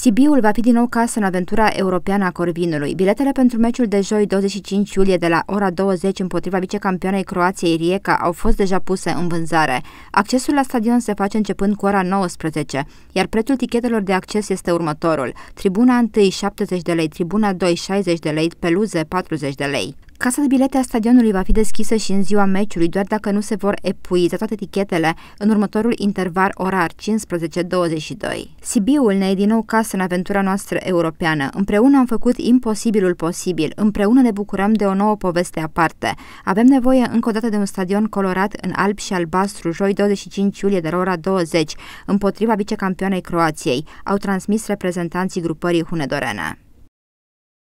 Sibiul va fi din nou casă în aventura europeană a Corvinului. Biletele pentru meciul de joi 25 iulie de la ora 20 împotriva vicecampioanei Croației Rieca au fost deja puse în vânzare. Accesul la stadion se face începând cu ora 19, iar prețul tichetelor de acces este următorul. Tribuna 1 70 de lei, tribuna 2 60 de lei, peluze 40 de lei. Casa de bilete a stadionului va fi deschisă și în ziua meciului, doar dacă nu se vor epuiza toate etichetele în următorul interval orar 15-22. Sibiul ne e din nou casă în aventura noastră europeană. Împreună am făcut imposibilul posibil, împreună ne bucurăm de o nouă poveste aparte. Avem nevoie încă o dată de un stadion colorat în alb și albastru, joi 25 iulie de la ora 20, împotriva vicecampioanei Croației, au transmis reprezentanții grupării hunedorene.